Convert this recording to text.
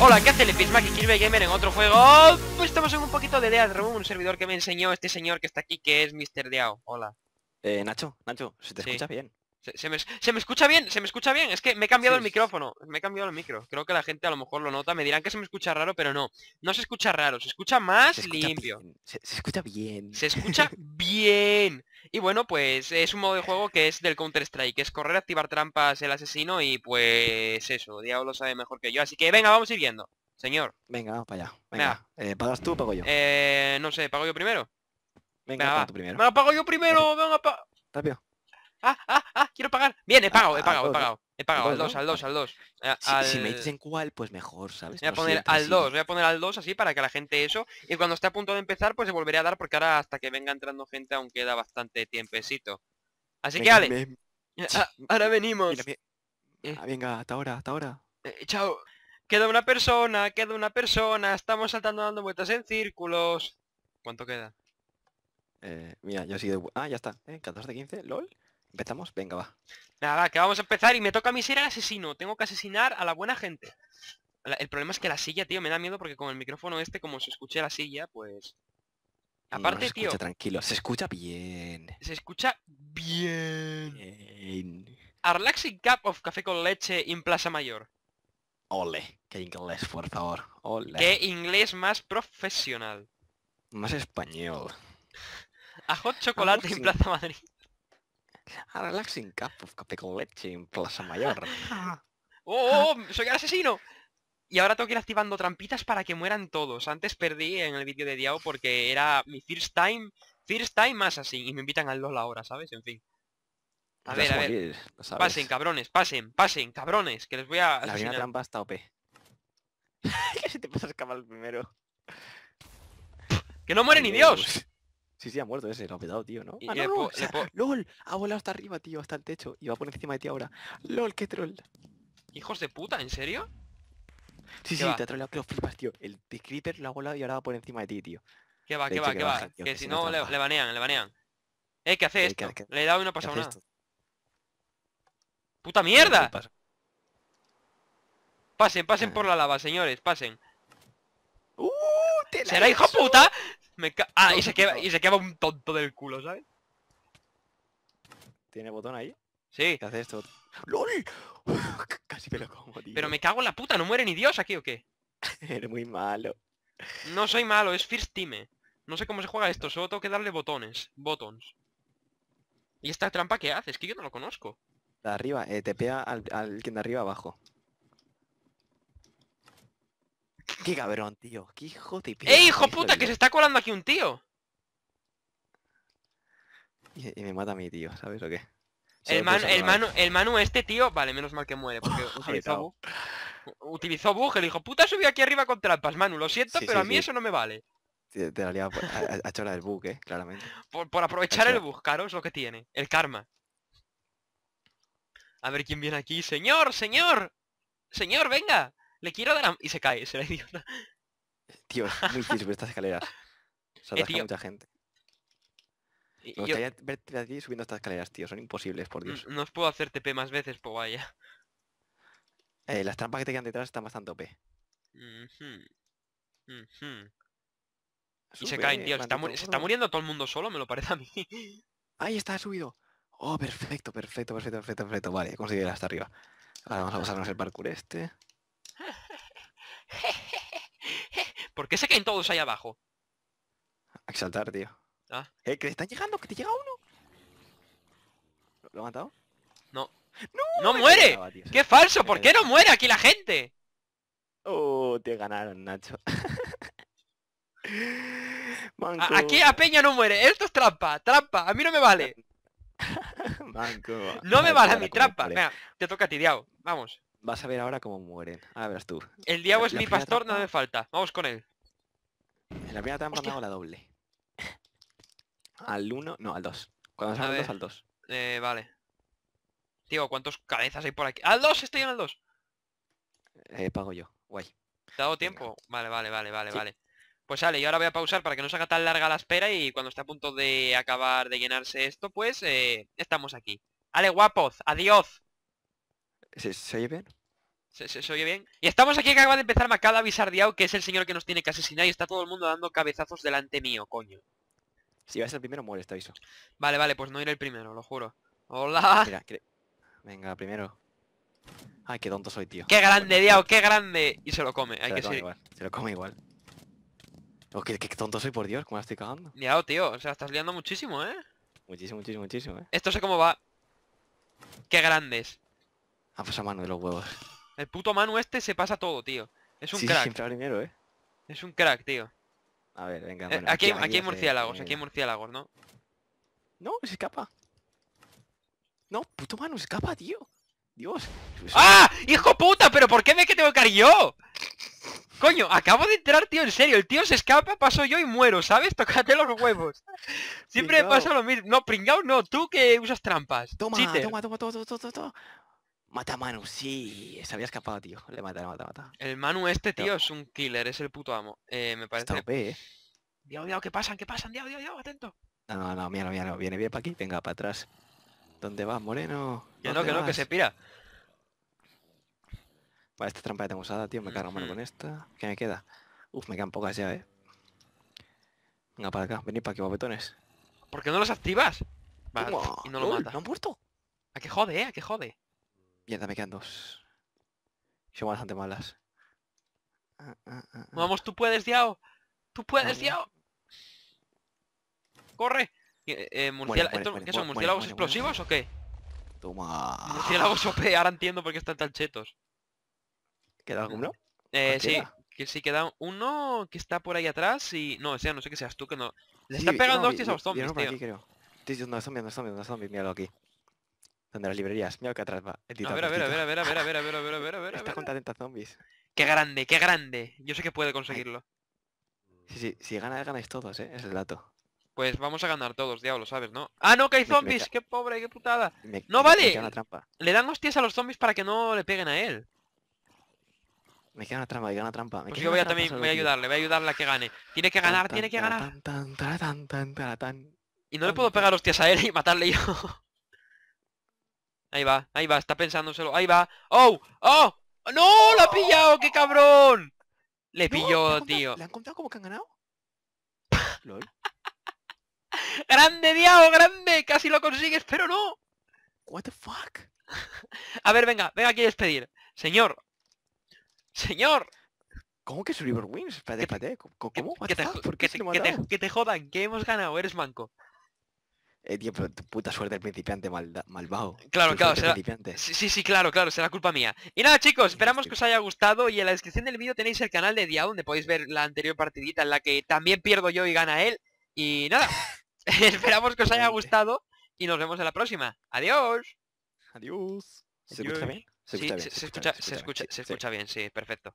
Hola, ¿qué hace el que que Kirby Gamer en otro juego? Pues estamos en un poquito de Dead Room, un servidor que me enseñó este señor que está aquí, que es Mr. Deao. Hola. Eh, Nacho, Nacho, se te escuchas escucha bien. ¿Se, me, escucha bien, se me escucha bien. Es que me he cambiado el micrófono. Me he cambiado el micro. Creo que la gente a lo mejor lo nota. Me dirán que se me escucha raro, pero no. No se escucha raro. Se escucha más limpio. Se, escucha bien. Se escucha bien. Y bueno, pues es un modo de juego que es del Counter-Strike. Que Es correr, activar trampas, el asesino y pues eso. Diablo lo sabe mejor que yo. Así que venga, vamos a ir viendo. Señor. Venga, vamos para allá. Venga. Eh, ¿Pagas tú o pago yo? Eh, no sé, ¿pago yo primero? Venga, tú primero. Me pago yo primero. Venga, ¡Ah, ah, ah! quiero pagar! Bien, he ah, pagado, he pagado, he pagado. He pagado al 2, al 2, al 2. Eh, si, me dicen cuál, pues mejor, ¿sabes? Voy a poner al 2, voy a poner al 2 así para que la gente eso. Y cuando esté a punto de empezar, pues se volveré a dar porque ahora hasta que venga entrando gente aún queda bastante tiempecito. Así que, Ale. Eh, ah, ahora venimos. Eh. Ah, venga, hasta ahora, hasta ahora. Chao. Queda una persona, queda una persona, estamos saltando dando vueltas en círculos. ¿Cuánto queda? Eh, mira, yo sigo... Ah, ya está. ¿eh? 14 de 15, lol. ¿Empezamos? Venga, va. Nada, que vamos a empezar y me toca a mí ser el asesino. Tengo que asesinar a la buena gente. El problema es que la silla, tío, me da miedo porque con el micrófono este, como se escuche la silla, pues... Aparte, tío... tranquilo, se escucha bien. Se escucha bien. bien. relaxing Cup of Café con Leche en Plaza Mayor. Ole, qué inglés, por favor. Ole. Qué inglés más profesional. Más español. A hot chocolate en Plaza Madrid a relaxing cup of con leche en Plaza Mayor. ¡Oh, oh soy el asesino! Y ahora tengo que ir activando trampitas para que mueran todos. Antes perdí en el vídeo de Diao porque era mi first time, first time más así. Y me invitan al LOL ahora, ¿sabes? En fin. A ver, a ver. pasen, cabrones, pasen, pasen, cabrones, que les voy a... La primera trampa está OP. que si te pasas cabal primero. ¡Que no muere ni Dios! Sí, sí, ha muerto ese, lo ha petado, tío, ¿no? Y, ah, LOL, ha volado hasta arriba, tío, hasta el techo. Y va por encima de ti ahora. LOL, qué troll. Hijos de puta, ¿en serio? Sí, sí, te ha troleado que lo flipas, tío. El creeper lo ha volado y ahora va por encima de ti, tío. ¿Qué va, qué va, qué va? que, si no, le, le, banean, le banean. Eh, ¿qué hace le he dado y no ha pasado nada. ¡Puta mierda! Pasen, pasen por ah. la lava, señores, pasen. Uh, ¿Será hijo puta? Me ah, y se, queda, y se queda un tonto del culo, ¿sabes? ¿Tiene botón ahí? Sí. ¿Qué hace esto? ¡LOL! Casi me lo como, tío. Pero me cago en la puta, ¿no muere ni Dios aquí o qué? Eres muy malo. No soy malo, es First Team. No sé cómo se juega esto, solo tengo que darle botones. botones ¿Y esta trampa qué hace? Es que yo no lo conozco. De arriba, eh, te pega al quien de arriba abajo. Qué cabrón, tío. Qué hijo de ¡Eh, hijo puta! Que se está colando aquí un tío. Y, me mata a mi tío, ¿sabes o qué? El, man, manu, este, tío... Vale, menos mal que muere, porque utilizó bug. Utilizó bug, el hijo puta subió aquí arriba con trampas, Manu. Lo siento, pero a mí eso no me vale. Te, la liado ha, hecho la del bug, eh, claramente. Por, aprovechar el bug, caro, es lo que tiene. El karma. A ver quién viene aquí. ¡Señor, señor! ¡Señor, venga! le quiero dar a... Y se cae, se la idiota. Tío, es muy difícil estas escaleras. Se eh, mucha gente. Me gustaría verte aquí subiendo estas escaleras, tío. Son imposibles, por mm, Dios. No os puedo hacer TP más veces, po pues vaya. Eh, las trampas que te quedan detrás están bastante OP. y se caen, tío. Se está, muriendo todo el mundo solo, me lo parece a mí. Ahí está, ha subido. Oh, perfecto, perfecto, perfecto, perfecto, perfecto. Vale, he conseguido ir hasta arriba. Ahora vamos a pasarnos el parkour este. ¿Por qué se caen todos ahí abajo? Exaltar, tío. ¿Ah? ¿Eh? ¿Que te están llegando? ¿Que te llega uno? ¿Lo, ha matado? No. ¡No! muere! ¡Qué falso! ¿Por qué no muere aquí la gente? Oh, te ganaron, Nacho. Aquí a Peña no muere. Esto es trampa, trampa. A mí no me vale. No me vale a mi trampa. te toca a ti, Vamos. Vas a ver ahora cómo mueren. Ahora verás tú. El diablo es mi pastor, no me falta. Vamos con él. En la primera trampa me la doble. Al 1, no, al 2. Cuando salga al 2, al 2. Eh, vale. Tío, ¿cuántos cabezas hay por aquí? ¡Al 2! ¡Estoy en el 2! Eh, pago yo. Guay. ¿Te ha dado tiempo? Vale, vale, vale, vale, vale. Pues sale, y ahora voy a pausar para que no se haga tan larga la espera y cuando esté a punto de acabar de llenarse esto, pues eh, estamos aquí. Ale, guapos, adiós. ¿Se, ¿Se oye bien? ¿Se, oye bien? Y estamos aquí, que acaba de empezar Macada Diao que es el señor que nos tiene que asesinar y está todo el mundo dando cabezazos delante mío, coño. Si vas el primero, muere este aviso. Vale, vale, pues no iré el primero, lo juro. ¡Hola! Venga, primero. Ay, qué tonto soy, tío. ¡Qué grande, Diao! ¡Qué grande! Y se lo come, hay que ser. se lo come igual. Oh, qué, qué, tonto soy, por Dios, cómo la estoy cagando. Diao, tío, o sea, estás liando muchísimo, ¿eh? Muchísimo, muchísimo, muchísimo, ¿eh? Esto sé cómo va. ¡Qué grandes! Ah, pues a mano de los huevos. El puto Manu este se pasa todo, tío. Es un crack. primero, eh. Es un crack, tío. A ver, venga. Eh, aquí, aquí, hay este, murciélagos, eh. aquí hay murciélagos, ¿no? No, se escapa. No, puto Manu, se escapa, tío. Dios. Pues ¡Ah! ¡Hijo puta! ¿Pero por qué me que tengo que caer yo? Coño, acabo de entrar, tío, en serio. El tío se escapa, paso yo y muero, ¿sabes? Tócate los huevos. Siempre pasa lo mismo. No, pringao no, tú que usas trampas. Toma, toma, toma, toma, toma, toma, Mata a Manu, sí, se había escapado, tío. Le mata, le mata, le mata. El Manu este, tío, es un killer, es el puto amo. Eh, me parece. Está OP, eh. Dios, Dios, que pasan, que pasan, Dios, Dios, Dios, atento. No, no, no, mira, mira, no. Viene bien para aquí, venga, para atrás. ¿Dónde vas, Moreno? Que no, que no, que se pira. Vale, esta trampa ya tengo usada, tío. Me cargo mano con esta. ¿Qué me queda? Uf, me quedan pocas ya, eh. Venga, para acá, venid para aquí, bobetones. ¿Por qué no los activas? Vale, y no lo mata. ¿No han muerto? ¿A qué jode, eh? ¿A qué jode? Mierda, me quedan dos. Son bastante malas. Ah, ah, ah, Vamos, tú puedes, Diao. Tú puedes, Diao. Corre. Eh, eh, eh ¿Qué son? ¿Murciélagos explosivos o qué? Toma. Murciélagos OP, ahora entiendo por qué están tan chetos. ¿Queda alguno? Eh, sí. Que sí queda uno que está por ahí atrás y... No, o sea, no sé que seas tú que no... Le están pegando hostias a los zombies, tío. Aquí, creo. no zombie, zombies, zombies, zombies, míralo aquí. Donde las librerías. Mira que atrás va. A ver, a ver, a ver, a ver, a ver, a ver, a ver, a ver, a ver, a ver. Está con zombies. Qué grande, qué grande. Yo sé que puede conseguirlo. Sí, sí, si gana, ganáis todos, eh. Es el dato. Pues vamos a ganar todos, diablo, ¿sabes, no? ¡Ah, no, que hay zombies! ¡Qué pobre, qué putada! ¡No vale! Le dan hostias a los zombies para que no le peguen a él. Me queda una trampa, me queda una trampa. yo voy a también, voy a ayudarle, voy a ayudarle a que gane. Tiene que ganar, tiene que ganar. y no le puedo pegar hostias a él y matarle yo. Ahí va, ahí va, está pensándoselo. Ahí va. ¡Oh! ¡Oh! ¡No! ¡Lo ha pillado! ¡Qué cabrón! Le pilló, tío. ¿Le han contado cómo que han ganado? LOL. ¡Grande, Diablo, ¡Grande! Casi lo consigues, pero no. What the fuck? A ver, venga, venga aquí a despedir. Señor. Señor. ¿Cómo que es Riverwings? Espérate, espérate. ¿Cómo? ¿Qué, Te, ¿Por qué te, que te jodan, que hemos ganado, eres manco. Eh, puta suerte el principiante malvado. Eh, claro, claro, será... Sí, sí, claro, claro, será culpa mía. Y nada, chicos, esperamos que os haya gustado y en la descripción del vídeo tenéis el canal de Día donde podéis ver la anterior partidita en la que también pierdo yo y gana él. Y nada, esperamos que os haya gustado y nos vemos en la próxima. Adiós. Adiós. ¿Se escucha bien? Se se escucha bien, sí, perfecto.